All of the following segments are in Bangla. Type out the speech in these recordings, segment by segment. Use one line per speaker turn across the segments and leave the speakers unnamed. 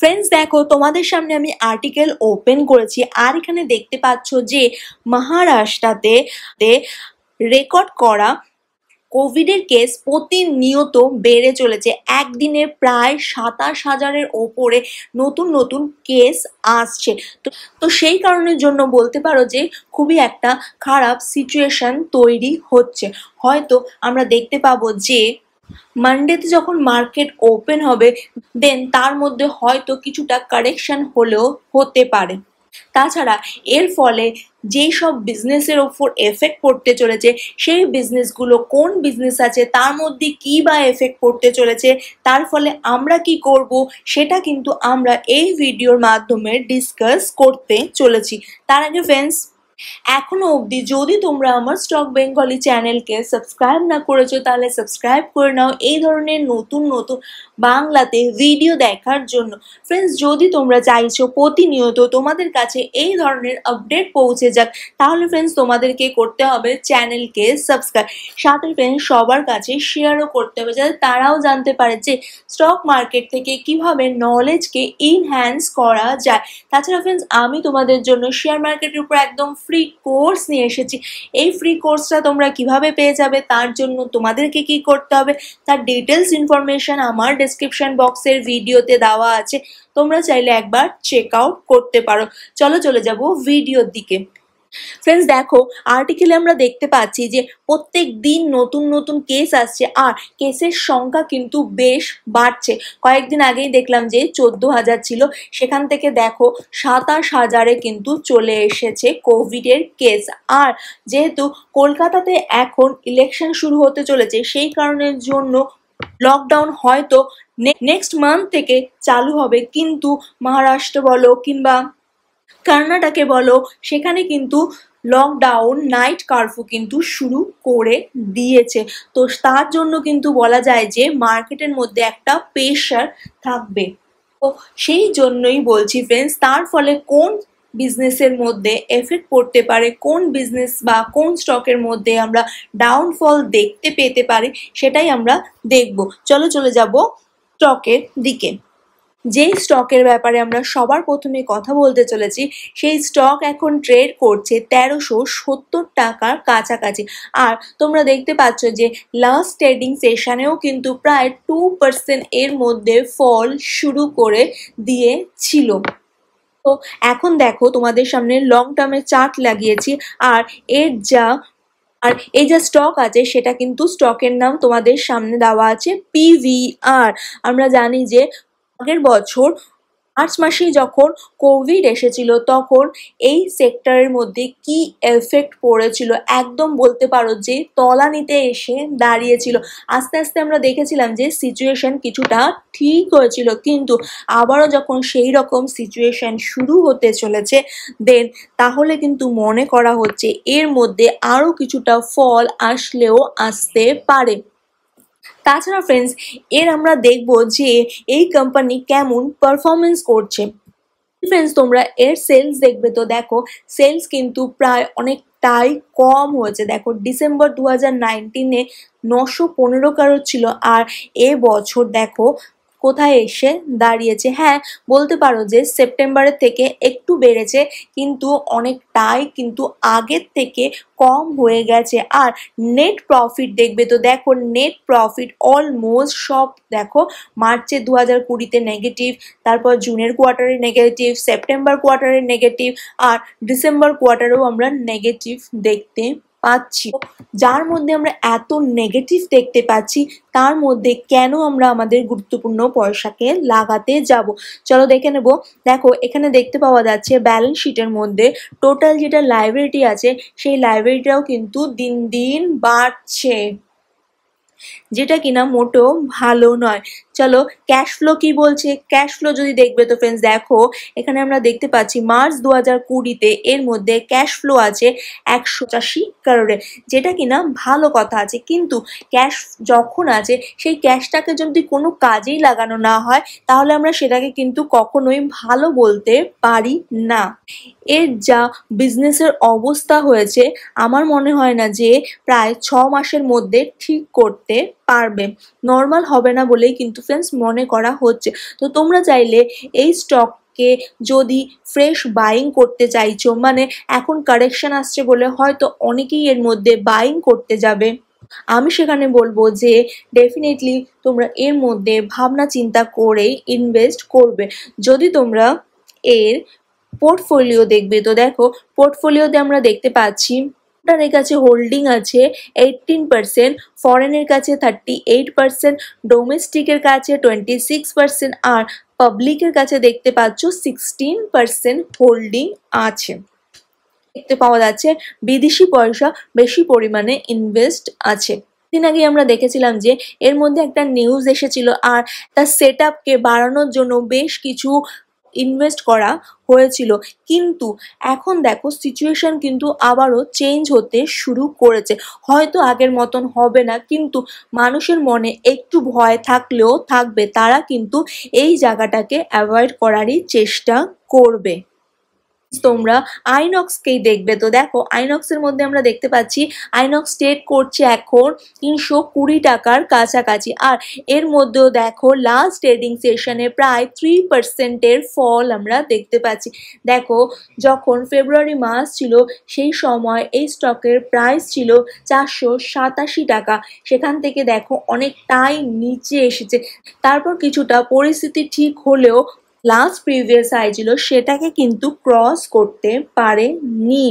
ফ্রেন্ডস দেখো তোমাদের সামনে আমি আর্টিকেল ওপেন করেছি আর এখানে দেখতে পাচ্ছ যে মহারাষ্ট্রতে রেকর্ড করা কোভিডের কেস প্রতিনিয়ত বেড়ে চলেছে একদিনে প্রায় সাতাশ হাজারের ওপরে নতুন নতুন কেস আসছে তো তো সেই কারণের জন্য বলতে পারো যে খুবই একটা খারাপ সিচুয়েশান তৈরি হচ্ছে হয়তো আমরা দেখতে পাবো যে মানডেতে যখন মার্কেট ওপেন হবে দেন তার মধ্যে হয়তো কিছুটা কারেকশন হলেও হতে পারে তাছাড়া এর ফলে যেই সব বিজনেসের ওপর এফেক্ট পড়তে চলেছে সেই বিজনেসগুলো কোন বিজনেস আছে তার মধ্যে কী বা এফেক্ট পড়তে চলেছে তার ফলে আমরা কি করব সেটা কিন্তু আমরা এই ভিডিওর মাধ্যমে ডিসকাস করতে চলেছি তার আগে ফ্রেন্ডস এখনো অবধি যদি তোমরা আমার স্টক বেঙ্গলি চ্যানেলকে সাবস্ক্রাইব না করেছো তাহলে সাবস্ক্রাইব করে নাও এই ধরনের নতুন নতুন বাংলাতে ভিডিও দেখার জন্য ফ্রেন্ডস যদি তোমরা চাইছো প্রতিনিয়ত তোমাদের কাছে এই ধরনের আপডেট পৌঁছে যাক তাহলে ফ্রেন্ডস তোমাদেরকে করতে হবে চ্যানেলকে সাবস্ক্রাইব সাথে ফ্রেন্ডস সবার কাছে শেয়ারও করতে হবে যাতে তারাও জানতে পারে যে স্টক মার্কেট থেকে কিভাবে নলেজকে ইনহ্যান্স করা যায় তাছাড়া ফ্রেন্ডস আমি তোমাদের জন্য শেয়ার মার্কেটের উপর একদম ফ্রি কোর্স নিয়ে এসেছি এই ফ্রি কোর্সটা তোমরা কিভাবে পেয়ে যাবে তার জন্য তোমাদেরকে কি করতে হবে তার ডিটেলস ইনফরমেশান আমার ডিসক্রিপশান বক্সের ভিডিওতে দেওয়া আছে তোমরা চাইলে একবার চেক আউট করতে পারো চলো চলে যাব ভিডিওর দিকে ফ্রেন্ডস দেখো আর্টিকেলে আমরা দেখতে পাচ্ছি যে প্রত্যেক দিন নতুন নতুন কেস আসছে আর কেসের সংখ্যা কিন্তু বেশ বাড়ছে কয়েকদিন আগেই দেখলাম যে চোদ্দ হাজার ছিল সেখান থেকে দেখো সাতাশ হাজারে কিন্তু চলে এসেছে কোভিডের কেস আর যেহেতু কলকাতাতে এখন ইলেকশন শুরু হতে চলেছে সেই কারণের জন্য লকডাউন হয়তো নেক্সট মান্থ থেকে চালু হবে কিন্তু মহারাষ্ট্র বলো কিংবা কর্ণাটকে বলো সেখানে কিন্তু লকডাউন নাইট কার্ফু কিন্তু শুরু করে দিয়েছে তো তার জন্য কিন্তু বলা যায় যে মার্কেটের মধ্যে একটা প্রেশার থাকবে তো সেই জন্যই বলছি ফ্রেন্ডস তার ফলে কোন বিজনেসের মধ্যে এফেক্ট পড়তে পারে কোন বিজনেস বা কোন স্টকের মধ্যে আমরা ডাউনফল দেখতে পেতে পারি সেটাই আমরা দেখব চলো চলে যাব স্টকের দিকে যেই স্টকের ব্যাপারে আমরা সবার প্রথমে কথা বলতে চলেছি সেই স্টক এখন ট্রেড করছে তেরোশো সত্তর টাকার কাছাকাছি আর তোমরা দেখতে পাচ্ছ যে লাস্ট ট্রেডিং সেশনেও কিন্তু প্রায় টু পার্সেন্ট এর মধ্যে ফল শুরু করে দিয়েছিল তো এখন দেখো তোমাদের সামনে লং টার্মে চার্ট লাগিয়েছি আর এর যা আর এই যে স্টক আছে সেটা কিন্তু স্টকের নাম তোমাদের সামনে দেওয়া আছে পিভিআর আমরা জানি যে আগের বছর মার্চ মাসে যখন কোভিড এসেছিল তখন এই সেক্টরের মধ্যে কি এফেক্ট পড়েছিল একদম বলতে পারো যে তলানিতে এসে দাঁড়িয়েছিল আস্তে আস্তে আমরা দেখেছিলাম যে সিচুয়েশন কিছুটা ঠিক হয়েছিল কিন্তু আবারও যখন সেই রকম সিচুয়েশন শুরু হতে চলেছে দেন তাহলে কিন্তু মনে করা হচ্ছে এর মধ্যে আরও কিছুটা ফল আসলেও আসতে পারে তাছাড়া ফ্রেন্ডস এর আমরা দেখব যে এই কোম্পানি কেমন পারফরমেন্স করছে ফ্রেন্ডস তোমরা এর সেলস দেখবে তো দেখো সেলস কিন্তু প্রায় অনেকটাই কম হয়েছে দেখো ডিসেম্বর দু হাজার নাইনটিনে নশো পনেরো কারোর ছিল আর এ বছর দেখো কোথায় এসে দাঁড়িয়েছে হ্যাঁ বলতে পারো যে সেপ্টেম্বরের থেকে একটু বেড়েছে কিন্তু অনেকটাই কিন্তু আগের থেকে কম হয়ে গেছে আর নেট প্রফিট দেখবে তো দেখো নেট প্রফিট অলমোস্ট সব দেখো মার্চে দু হাজার কুড়িতে নেগেটিভ তারপর জুনের কোয়ার্টারে নেগেটিভ সেপ্টেম্বর কোয়ার্টারে নেগেটিভ আর ডিসেম্বর কোয়ার্টারেও আমরা নেগেটিভ দেখতে পাচ্ছি যার মধ্যে আমরা এত নেগেটিভ দেখতে পাচ্ছি তার মধ্যে কেন আমরা আমাদের গুরুত্বপূর্ণ পয়সাকে লাগাতে যাব চলো দেখে নেব দেখো এখানে দেখতে পাওয়া যাচ্ছে ব্যালেন্স শিটের মধ্যে টোটাল যেটা লাইব্রেরিটি আছে সেই লাইব্রেরিটাও কিন্তু দিন দিন বাড়ছে যেটা কিনা মোটো ভালো নয় চলো ক্যাশ ফ্লো কি বলছে ক্যাশ ফ্লো যদি দেখবে তো ফ্রেন্ডস দেখো এখানে আমরা দেখতে পাচ্ছি মার্চ দু হাজার কুড়িতে এর মধ্যে ক্যাশ ফ্লো আছে একশো চাষি কারোরে যেটা কিনা ভালো কথা আছে কিন্তু ক্যাশ যখন আছে সেই ক্যাশটাকে যদি কোনো কাজেই লাগানো না হয় তাহলে আমরা সেটাকে কিন্তু কখনোই ভালো বলতে পারি না এর যা বিজনেসের অবস্থা হয়েছে আমার মনে হয় না যে প্রায় ছ মাসের মধ্যে ঠিক করতে পারবে নর্মাল হবে না বলেই কিন্তু ফ্রেন্ডস মনে করা হচ্ছে তো তোমরা চাইলে এই স্টক কে যদি ফ্রেশ বাইং করতে চাইছো মানে এখন কারেকশন আসছে বলে হয়তো অনেকেই এর মধ্যে বাইং করতে যাবে আমি সেখানে বলবো যে ডেফিনেটলি তোমরা এর মধ্যে ভাবনা চিন্তা করেই ইনভেস্ট করবে যদি তোমরা এর পোর্টফোলিও দেখবে তো দেখো পোর্টফোলিওতে আমরা দেখতে পাচ্ছি ভুটানের কাছে হোল্ডিং আছে এইটিন পার্সেন্ট ফরেনের কাছে থার্টি এইট পার্সেন্ট ডোমেস্টিকের কাছে টোয়েন্টি সিক্স পার্সেন্ট আর পাবলিকের কাছে দেখতে পাচ্ছ সিক্সটিন পার্সেন্ট হোল্ডিং আছে দেখতে পাওয়া যাচ্ছে বিদেশি পয়সা বেশি পরিমাণে ইনভেস্ট আছে দিন আগে আমরা দেখেছিলাম যে এর মধ্যে একটা নিউজ এসেছিল আর তার সেট আপকে বাড়ানোর জন্য বেশ কিছু ইনভেস্ট করা হয়েছিল কিন্তু এখন দেখো সিচুয়েশন কিন্তু আবারও চেঞ্জ হতে শুরু করেছে হয়তো আগের মতন হবে না কিন্তু মানুষের মনে একটু ভয় থাকলেও থাকবে তারা কিন্তু এই জায়গাটাকে অ্যাভয়েড করারই চেষ্টা করবে তোমরা আইনক্সকেই দেখবে তো দেখো আইনক্সের মধ্যে আমরা দেখতে পাচ্ছি আইনক্স ট্রেড করছে এখন তিনশো কুড়ি টাকার কাছাকাছি আর এর মধ্যেও দেখো লাস্ট ট্রেডিং সেশনে প্রায় থ্রি পার্সেন্টের ফল আমরা দেখতে পাচ্ছি দেখো যখন ফেব্রুয়ারি মাস ছিল সেই সময় এই স্টকের প্রাইস ছিল চারশো সাতাশি টাকা সেখান থেকে দেখো অনেকটাই নিচে এসেছে তারপর কিছুটা পরিস্থিতি ঠিক হলেও লাস্ট প্রিভিয়াস আই ছিল সেটাকে কিন্তু ক্রস করতে পারেনি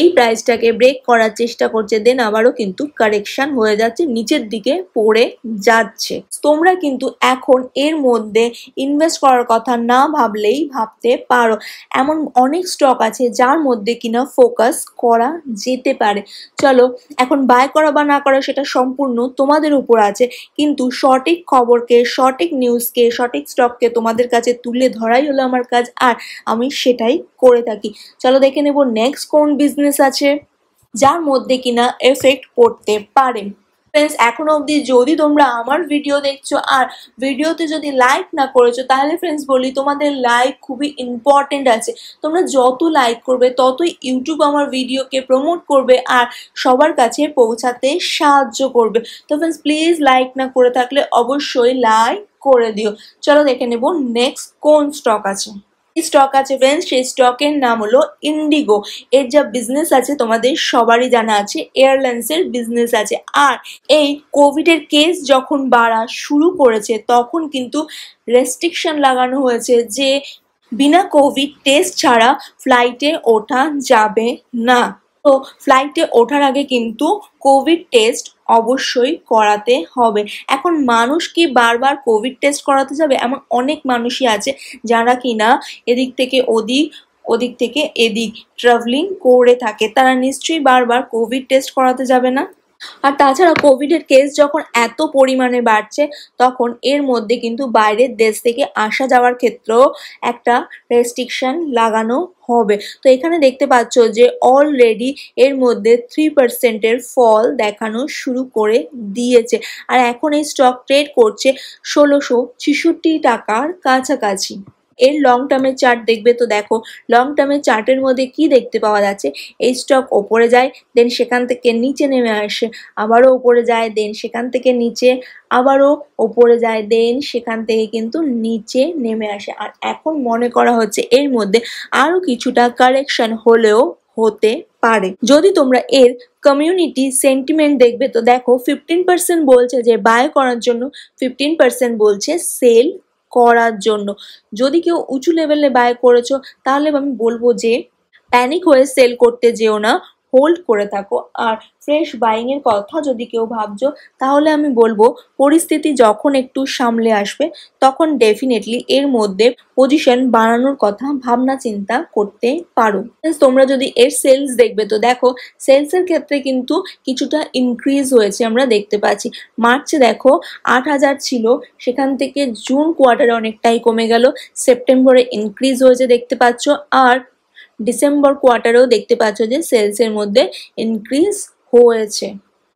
এই প্রাইসটাকে ব্রেক করার চেষ্টা করছে দেন আবারও কিন্তু কারেকশন হয়ে যাচ্ছে নিচের দিকে পড়ে যাচ্ছে তোমরা কিন্তু এখন এর মধ্যে ইনভেস্ট করার কথা না ভাবলেই ভাবতে পারো এমন অনেক স্টক আছে যার মধ্যে কিনা ফোকাস করা যেতে পারে চলো এখন বাই করা বা না করা সেটা সম্পূর্ণ তোমাদের উপর আছে কিন্তু সঠিক খবরকে সঠিক নিউজকে সঠিক স্টককে তোমাদের কাছে তুলে ধরাই হলো আমার কাজ আর আমি সেটাই করে থাকি চলো দেখে নেব নেক্সট কোন বিজনেস বিজনেস আছে যার মধ্যে কিনা এফেক্ট পড়তে পারে ফ্রেন্ডস এখনো অবধি যদি তোমরা আমার ভিডিও দেখছো আর ভিডিওতে যদি লাইক না করেছো তাহলে ফ্রেন্ডস বলি তোমাদের লাইক খুবই ইম্পর্টেন্ট আছে তোমরা যত লাইক করবে ততই ইউটিউব আমার ভিডিওকে প্রমোট করবে আর সবার কাছে পৌঁছাতে সাহায্য করবে তো ফ্রেন্ডস প্লিজ লাইক না করে থাকলে অবশ্যই লাইক করে দিও চলো দেখে নেব নেক্সট কোন স্টক আছে স্টক আছে ফ্রেন্ডস সেই স্টকের নাম হলো ইন্ডিগো এর যা বিজনেস আছে তোমাদের সবারই জানা আছে এয়ারলাইন্সের বিজনেস আছে আর এই কোভিডের কেস যখন বাড়া শুরু করেছে তখন কিন্তু রেস্ট্রিকশন লাগানো হয়েছে যে বিনা কোভিড টেস্ট ছাড়া ফ্লাইটে ওঠা যাবে না তো ফ্লাইটে ওঠার আগে কিন্তু কোভিড টেস্ট অবশ্যই করাতে হবে এখন মানুষ কি বারবার কোভিড টেস্ট করাতে যাবে এমন অনেক মানুষই আছে যারা কিনা এদিক থেকে ওদিক ওদিক থেকে এদিক ট্রাভেলিং করে থাকে তারা নিশ্চয়ই বারবার কোভিড টেস্ট করাতে যাবে না আর তাছাড়া কোভিডের কেস যখন এত পরিমাণে বাড়ছে তখন এর মধ্যে কিন্তু বাইরের দেশ থেকে আসা যাওয়ার ক্ষেত্রেও একটা রেস্ট্রিকশন লাগানো হবে তো এখানে দেখতে পাচ্ছ যে অলরেডি এর মধ্যে থ্রি পার্সেন্টের ফল দেখানো শুরু করে দিয়েছে আর এখন এই স্টক ট্রেড করছে ষোলোশো ছেষট্টি টাকার কাছাকাছি এর লং টার্মের চার্ট দেখবে তো দেখো লং টার্মের চার্টের মধ্যে কি দেখতে পাওয়া যাচ্ছে এই স্টক ওপরে যায় দেন সেখান থেকে নিচে নেমে আসে আবারও ওপরে যায় দেন সেখান থেকে নিচে আবারও ওপরে যায় দেন সেখান থেকে কিন্তু নিচে নেমে আসে আর এখন মনে করা হচ্ছে এর মধ্যে আরও কিছুটা কারেকশন হলেও হতে পারে যদি তোমরা এর কমিউনিটি সেন্টিমেন্ট দেখবে তো দেখো ফিফটিন পার্সেন্ট বলছে যে বায় করার জন্য ফিফটিন পার্সেন্ট বলছে সেল করার জন্য যদি কেউ উঁচু লেভেলে বাই করেছো তাহলে আমি বলবো যে প্যানিক হয়ে সেল করতে যেও না হোল্ড করে থাকো আর ফ্রেশ বাইং এর কথা যদি কেউ ভাবছো তাহলে আমি বলবো পরিস্থিতি যখন একটু সামলে আসবে তখন ডেফিনেটলি এর মধ্যে পজিশন বাড়ানোর কথা ভাবনা চিন্তা করতে পারো তোমরা যদি এর সেলস দেখবে তো দেখো সেলস এর ক্ষেত্রে কিন্তু কিছুটা ইনক্রিজ হয়েছে আমরা দেখতে পাচ্ছি মার্চে দেখো আট হাজার ছিল সেখান থেকে জুন কোয়ার্টারে অনেকটাই কমে গেল সেপ্টেম্বরে ইনক্রিজ হয়েছে দেখতে পাচ্ছ আর ডিসেম্বর কোয়ার্টারেও দেখতে পাচ্ছ যে সেলস এর মধ্যে ইনক্রিজ হয়েছে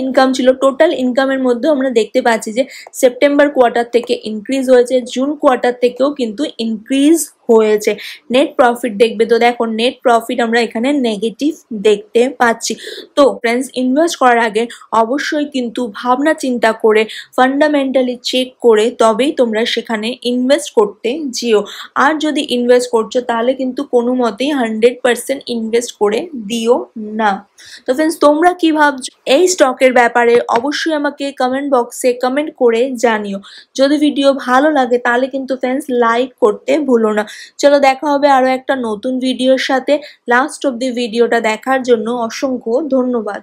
ইনকাম ছিল টোটাল ইনকামের মধ্যে আমরা দেখতে পাচ্ছি যে সেপ্টেম্বর কোয়ার্টার থেকে ইনক্রিজ হয়েছে জুন কোয়ার্টার থেকেও কিন্তু ইনক্রিজ হয়েছে নেট প্রফিট দেখবে তো দেখো নেট প্রফিট আমরা এখানে নেগেটিভ দেখতে পাচ্ছি তো ফ্রেন্ডস ইনভেস্ট করার আগে অবশ্যই কিন্তু ভাবনা চিন্তা করে ফান্ডামেন্টালি চেক করে তবেই তোমরা সেখানে ইনভেস্ট করতে যেও আর যদি ইনভেস্ট করছো তাহলে কিন্তু কোনো মতেই হান্ড্রেড ইনভেস্ট করে দিও না তো ফ্রেন্ডস তোমরা কি ভাবছো এই স্টক টিকটকের ব্যাপারে অবশ্যই আমাকে কমেন্ট বক্সে কমেন্ট করে জানিও যদি ভিডিও ভালো লাগে তাহলে কিন্তু ফ্রেন্ডস লাইক করতে ভুলো না চলো দেখা হবে আরও একটা নতুন ভিডিওর সাথে লাস্ট অব দি ভিডিওটা দেখার জন্য অসংখ্য ধন্যবাদ